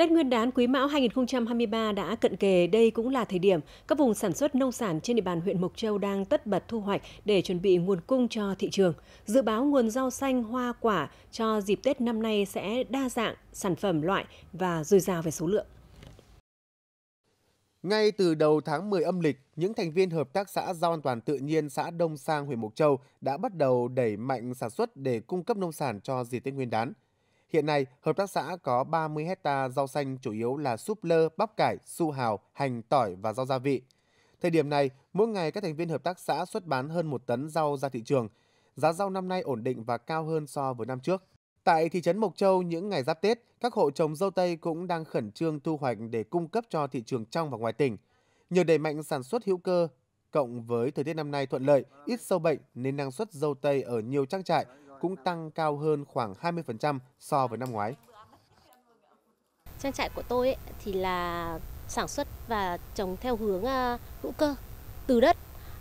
Tết Nguyên đán Quý Mão 2023 đã cận kề, đây cũng là thời điểm các vùng sản xuất nông sản trên địa bàn huyện Mộc Châu đang tất bật thu hoạch để chuẩn bị nguồn cung cho thị trường. Dự báo nguồn rau xanh, hoa quả cho dịp Tết năm nay sẽ đa dạng, sản phẩm loại và dồi dào về số lượng. Ngay từ đầu tháng 10 âm lịch, những thành viên hợp tác xã rau an toàn tự nhiên xã Đông Sang, huyện Mộc Châu đã bắt đầu đẩy mạnh sản xuất để cung cấp nông sản cho dịp Tết Nguyên đán – Hiện nay, hợp tác xã có 30 hecta rau xanh chủ yếu là súp lơ, bắp cải, su hào, hành, tỏi và rau gia vị. Thời điểm này, mỗi ngày các thành viên hợp tác xã xuất bán hơn 1 tấn rau ra thị trường. Giá rau năm nay ổn định và cao hơn so với năm trước. Tại thị trấn Mộc Châu, những ngày giáp Tết, các hộ trồng dâu Tây cũng đang khẩn trương thu hoạch để cung cấp cho thị trường trong và ngoài tỉnh. Nhờ đẩy mạnh sản xuất hữu cơ, cộng với thời tiết năm nay thuận lợi, ít sâu bệnh nên năng suất dâu Tây ở nhiều trang trại cũng tăng cao hơn khoảng 20% so với năm ngoái. Trang trại của tôi ấy, thì là sản xuất và trồng theo hướng à, hữu cơ từ đất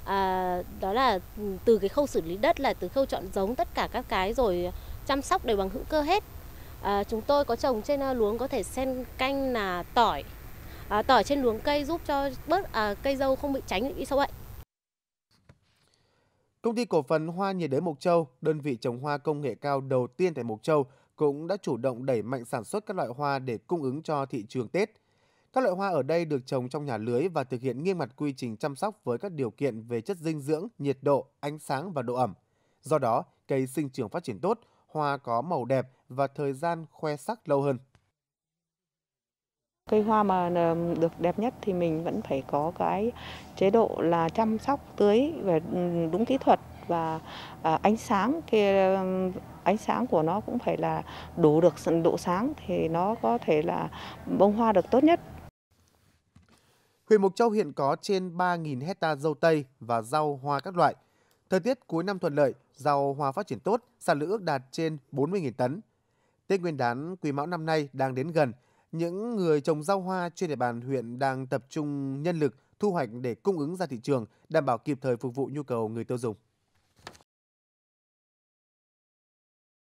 à, đó là từ cái khâu xử lý đất là từ khâu chọn giống tất cả các cái rồi chăm sóc đều bằng hữu cơ hết à, chúng tôi có trồng trên à, luống có thể xen canh là tỏi à, tỏi trên luống cây giúp cho bớt à, cây dâu không bị tránh những sâu bệnh Công ty cổ phần Hoa nhiệt đới Mộc Châu, đơn vị trồng hoa công nghệ cao đầu tiên tại Mộc Châu, cũng đã chủ động đẩy mạnh sản xuất các loại hoa để cung ứng cho thị trường Tết. Các loại hoa ở đây được trồng trong nhà lưới và thực hiện nghiêm mặt quy trình chăm sóc với các điều kiện về chất dinh dưỡng, nhiệt độ, ánh sáng và độ ẩm. Do đó, cây sinh trưởng phát triển tốt, hoa có màu đẹp và thời gian khoe sắc lâu hơn. Cây hoa mà ờ, được đẹp nhất thì mình vẫn phải có cái chế độ là chăm sóc tưới về ừ, đúng kỹ thuật và ờ, ánh sáng kia ờ, ánh sáng của nó cũng phải là đủ được độ sáng thì nó có thể là bông hoa được tốt nhất. Huyện Mộc Châu hiện có trên 3.000 hecta dâu tây và rau hoa các loại. Thời tiết cuối năm thuận lợi, rau hoa phát triển tốt, sản lượng ước đạt trên 40.000 tấn. Tết Nguyên đán Quý Mão năm nay đang đến gần, những người trồng rau hoa trên địa bàn huyện đang tập trung nhân lực thu hoạch để cung ứng ra thị trường, đảm bảo kịp thời phục vụ nhu cầu người tiêu dùng.